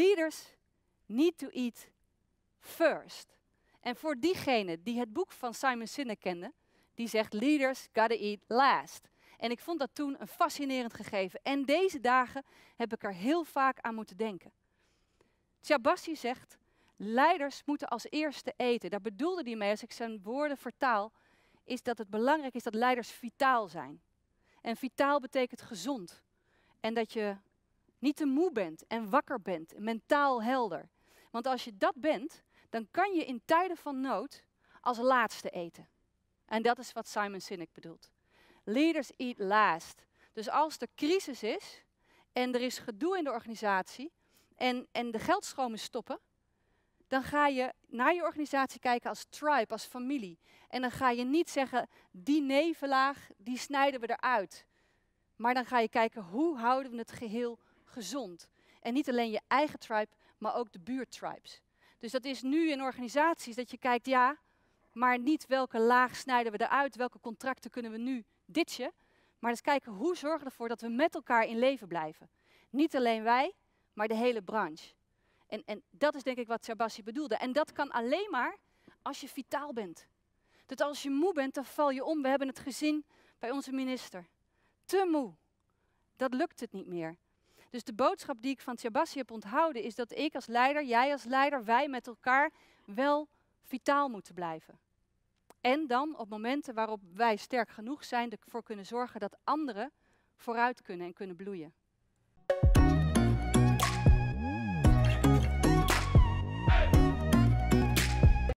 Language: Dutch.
Leaders need to eat first. En voor diegenen die het boek van Simon Sinek kenden, die zegt leaders gotta eat last. En ik vond dat toen een fascinerend gegeven. En deze dagen heb ik er heel vaak aan moeten denken. Tjabassi zegt, leiders moeten als eerste eten. Daar bedoelde hij mee, als ik zijn woorden vertaal, is dat het belangrijk is dat leiders vitaal zijn. En vitaal betekent gezond. En dat je niet te moe bent en wakker bent, mentaal helder. Want als je dat bent, dan kan je in tijden van nood als laatste eten. En dat is wat Simon Sinek bedoelt. Leaders eat last. Dus als er crisis is en er is gedoe in de organisatie en, en de geldstromen stoppen, dan ga je naar je organisatie kijken als tribe, als familie. En dan ga je niet zeggen, die nevenlaag, die snijden we eruit. Maar dan ga je kijken, hoe houden we het geheel gezond. En niet alleen je eigen tribe, maar ook de buurttribes. Dus dat is nu in organisaties dat je kijkt, ja, maar niet welke laag snijden we eruit, welke contracten kunnen we nu ditchen. Maar eens kijken hoe zorgen we ervoor dat we met elkaar in leven blijven. Niet alleen wij, maar de hele branche. En, en dat is denk ik wat Sabassi bedoelde. En dat kan alleen maar als je vitaal bent. Dat als je moe bent, dan val je om. We hebben het gezien bij onze minister. Te moe. Dat lukt het niet meer. Dus de boodschap die ik van Tjabassi heb onthouden is dat ik als leider, jij als leider, wij met elkaar wel vitaal moeten blijven. En dan op momenten waarop wij sterk genoeg zijn ervoor kunnen zorgen dat anderen vooruit kunnen en kunnen bloeien.